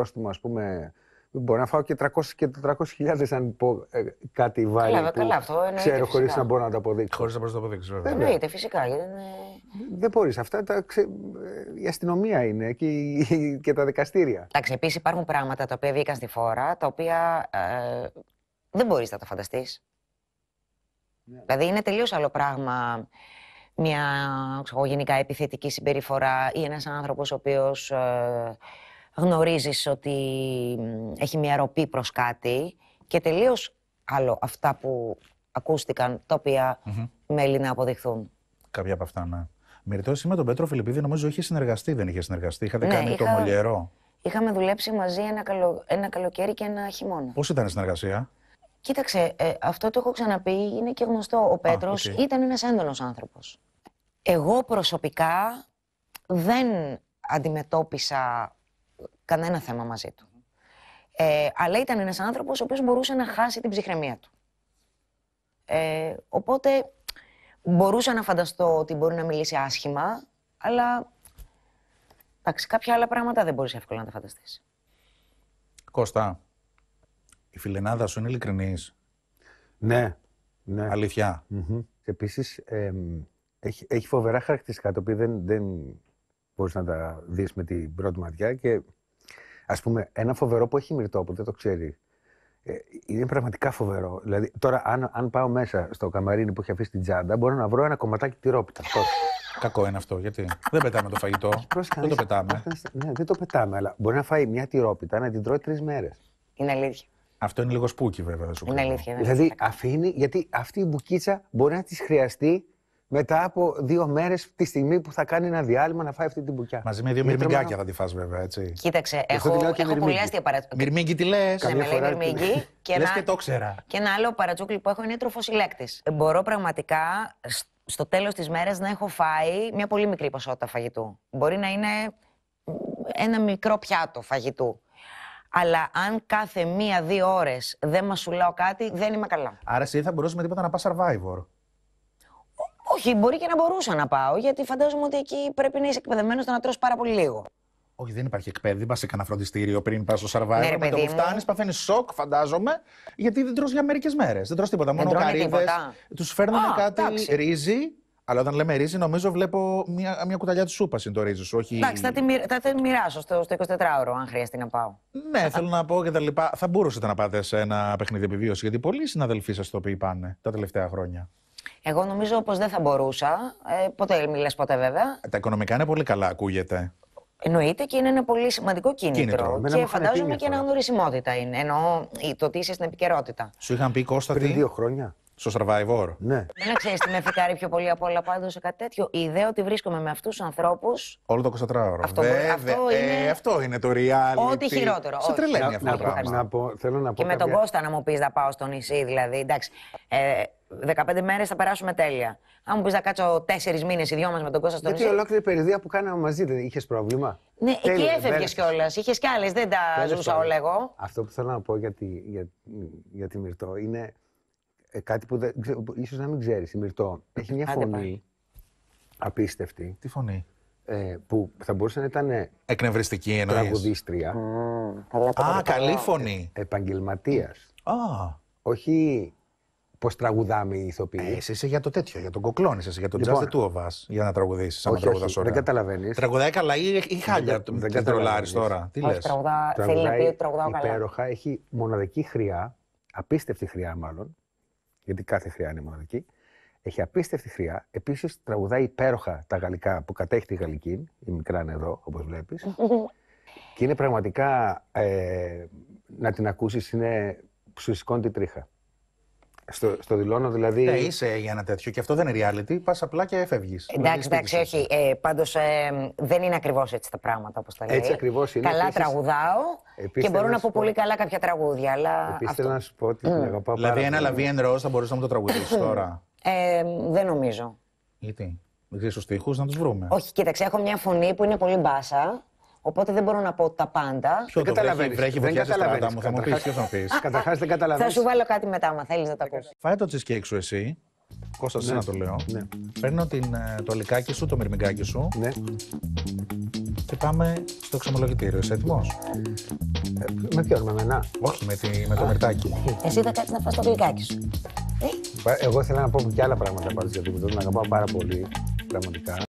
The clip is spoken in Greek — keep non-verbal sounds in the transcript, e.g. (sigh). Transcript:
πρόστιμο, ας πούμε, Μπορεί να φάω και 300 και 400.000 αν πω ε, κάτι βάλει καλά, που καλά, ξέρω χωρίς να μπορώ να το αποδείξω. Χωρίς να μπορώ να το αποδείξω, βέβαια. Εννοείται, φυσικά. Γιατί είναι... Δεν μπορείς. Αυτά τα ξε... η αστυνομία είναι και, (laughs) και τα δικαστήρια. Εντάξει, επίσης υπάρχουν πράγματα τα οποία βγήκαν στη φόρα, τα οποία ε, δεν μπορείς να τα φανταστείς. Ναι. Δηλαδή είναι τελείως άλλο πράγμα μια ξέρω, γενικά επιθετική συμπεριφορά ή ένας άνθρωπος ο οποίος. Ε, γνωρίζεις ότι έχει μια ροπή προς κάτι και τελείως άλλο αυτά που ακούστηκαν, τα οποία mm-hmm. μέλη να αποδειχθούν. Κάποια από αυτά, ναι. εσύ με τον Πέτρο Φιλιππίδη, νομίζω είχε συνεργαστεί, δεν είχε συνεργαστεί. Είχατε ναι, κάνει είχα... το μολιερό. Είχαμε δουλέψει μαζί ένα, καλο... ένα καλοκαίρι και ένα χειμώνα. Πώς ήταν η συνεργασία, Κοίταξε, ε, αυτό το έχω ξαναπεί, είναι και γνωστό. Ο Πέτρο ήταν ένας έντονος άνθρωπος. Εγώ προσωπικά δεν αντιμετώπισα κανένα θέμα μαζί του. Ε, αλλά ήταν ένας άνθρωπος ο οποίος μπορούσε να χάσει την ψυχραιμία του. Ε, οπότε μπορούσα να φανταστώ ότι μπορεί να μιλήσει άσχημα, αλλά εντάξει, κάποια άλλα πράγματα δεν μπορείς εύκολα να τα φανταστείς. Κώστα, η φιλενάδα σου είναι ειλικρινής. Ναι, ναι. Αλήθεια. Επίσης, έχει, έχει φοβερά χαρακτηριστικά, το οποίο δεν, δεν μπορείς να τα δεις με την πρώτη ματιά και Ας πούμε, ένα φοβερό που έχει Μυρτόπουλο, δεν το ξέρει. Ε, είναι πραγματικά φοβερό. Δηλαδή, τώρα, αν, αν πάω μέσα στο καμαρίνι που έχει αφήσει την τσάντα, μπορώ να βρω ένα κομματάκι τυρόπιτα. Κακό είναι αυτό, γιατί δεν πετάμε το φαγητό. δεν το πετάμε. Ναι, δεν το πετάμε, αλλά μπορεί να φάει μια τυρόπιτα να την τρώει τρεις μέρες. Είναι αλήθεια. Αυτό είναι λίγο σπούκι, βέβαια. είναι αλήθεια. Δηλαδή, αφήνει, γιατί αυτή η μπουκίτσα μπορεί να της χρειαστεί μετά από δύο μέρες, τη στιγμή που θα κάνει ένα διάλειμμα να φάει αυτή την πουκιά. Μαζί με δύο μυρμηγκάκια θα τη φας βέβαια, έτσι. Κοίταξε, έχω, έχω πολύ Μυρμήγκι τι λε. Σε με λέει μυρμήγκι. και, ένα... και το ξέρα. Και ένα άλλο παρατσούκλι που έχω είναι τροφοσυλλέκτης. Μπορώ πραγματικά στο τέλος της μέρας να έχω φάει μια πολύ μικρή ποσότητα φαγητού. Μπορεί να είναι ένα μικρό πιάτο φαγητού. Αλλά αν κάθε μία-δύο ώρες δεν μας κάτι, δεν είμαι καλά. Άρα εσύ θα μπορούσες με τίποτα να πας survivor. Όχι, μπορεί και να μπορούσα να πάω, γιατί φαντάζομαι ότι εκεί πρέπει να είσαι εκπαιδευμένος να τρώσει πάρα πολύ λίγο. Όχι, δεν υπάρχει εκπαίδευση. Πας σε κανένα φροντιστήριο πριν πας στο σαρβάρι. Ναι, το φτάνεις, παθαίνεις σοκ, φαντάζομαι, γιατί δεν τρώσει για μερικές μέρες. Δεν τρώσει τίποτα. μόνο καρύδε. Τους φέρνουν κάτι τάξη. ρύζι. Αλλά όταν λέμε ρύζι, νομίζω βλέπω μια, μια κουταλιά της σούπας είναι το ρύζι σου. Όχι... Εντάξει, θα την μοιρα... θα μοιράσω στο, στο 24ωρο, αν χρειαστεί να πάω. Ναι, θέλω να πω και τα λοιπά. Θα μπορούσατε να πάτε σε ένα παιχνίδι επιβίωση, γιατί πολλοί συναδελφοί σας το οποίοι πάνε τα τελευταία χρόνια. Εγώ νομίζω πως δεν θα μπορούσα. Ε, ποτέ μιλάς, ποτέ βέβαια. Τα οικονομικά είναι πολύ καλά, ακούγεται. Εννοείται και είναι ένα πολύ σημαντικό κίνητρο. κίνητρο. Και φαντάζομαι και αναγνωρισιμότητα είναι. Εννοώ το ότι είσαι στην επικαιρότητα. Σου είχαν πει Κώστα πριν δύο χρόνια. Στο survivor. Ναι. Δεν ξέρεις τι με φυκάρει πιο πολύ από όλα πάντως σε κάτι τέτοιο. Η ιδέα ότι βρίσκομαι με αυτούς τους ανθρώπους. Όλο το 24ωρο. Αυτό, αυτό, ε, είναι... Ε, αυτό είναι το reality. Ό,τι χειρότερο. Σε τρελαίνει αυτό. Να, να, πω, θέλω να πω και με τον Κώστα να μου πεις να πάω στο νησί, δηλαδή. Εντάξει. Ε, 15 μέρες θα περάσουμε τέλεια. Αν μου πεις να κάτσω 4 μήνες οι δυο μας με τον Κώστα στον Γιατί νησί... ολόκληρη περιοδία που κάναμε μαζί δεν είχες πρόβλημα. Ναι, εκεί έφευγε κιόλας. Είχες κι άλλες, δεν τα ζούσα όλα εγώ. Αυτό που θέλω να πω για τη, για, για τη Μυρτό είναι ε, κάτι που, ίσως να μην ξέρεις. Η Μυρτό έχει μια φωνή απίστευτη. Τι φωνή. Ε, που θα μπορούσε να ήταν. Εκνευριστική εννοείς. Τραγουδίστρια. Mm, α, καλή φωνή. Ε, Επαγγελματίας. Όχι πώς τραγουδάμε οι ηθοποιοί. Ε, εσύ είσαι για το τέτοιο, για τον κοκλόν, είσαι για τον λοιπόν, του οβά, για να τραγουδήσεις. Αν τραγουδά Δεν καταλαβαίνεις. Τραγουδάει καλά ή, ή χάλια. Δεν, δεν τώρα. Τι λε. θέλει να πει ότι τραγουδάω καλά. Υπέροχα, έχει μοναδική χρειά, απίστευτη χρειά μάλλον. Γιατί κάθε χρειά είναι μοναδική. Έχει απίστευτη χρειά. Επίσης τραγουδάει υπέροχα τα γαλλικά που κατέχει τη γαλλική. Η μικρά είναι εδώ, όπως βλέπεις. (laughs) και είναι πραγματικά. Ε, να την ακούσεις είναι. Σου σηκώνει τη τρίχα. Στο, στο δηλώνω δηλαδή. Ναι, είσαι για ένα τέτοιο και αυτό δεν είναι reality. Πας απλά και φεύγεις. Εντάξει, εντάξει, όχι. Ε, Πάντως ε, δεν είναι ακριβώς έτσι τα πράγματα όπως τα λέει. Έτσι ακριβώς είναι. Καλά επίσης... τραγουδάω επίσης και μπορώ να, να πω πολύ καλά κάποια τραγούδια. Αλλά... Επίστευα θέλω να σου πω ότι την αγαπάω δηλαδή, Δηλαδή ένα λαβί εν θα μπορούσα να μου το τραγουδίσεις τώρα. Ε, δεν νομίζω. Γιατί. Δεν ξέρεις τους να τους βρούμε. Όχι, κοίταξε, έχω μια φωνή που είναι πολύ μπάσα. Οπότε δεν μπορώ να πω τα πάντα. Ποιο δεν καταλαβαίνεις. Βρέχει, βρέχει, δεν καταλαβαίνει. Θα μου πεις, ποιος θα πεις. (laughs) Καταρχάς δεν καταλαβαίνεις. Θα σου βάλω κάτι μετά, άμα θέλεις να τα ακούσει. Φάει το cheesecake σου εσύ. Κόστα ναι. να το λέω. Ναι. Παίρνω την, ε, το λικάκι σου, το μυρμηγκάκι σου. Ναι. Και πάμε στο εξομολογητήριο. Είσαι έτοιμος. Ε, με ποιον, με μένα. Όχι, με, τη, με το μερτάκι. Εσύ θα κάτσεις να φας το γλυκάκι σου. Ε. Εγώ ήθελα να πω και άλλα πράγματα για το γιατί τον αγαπάω πάρα πολύ. Πραγματικά.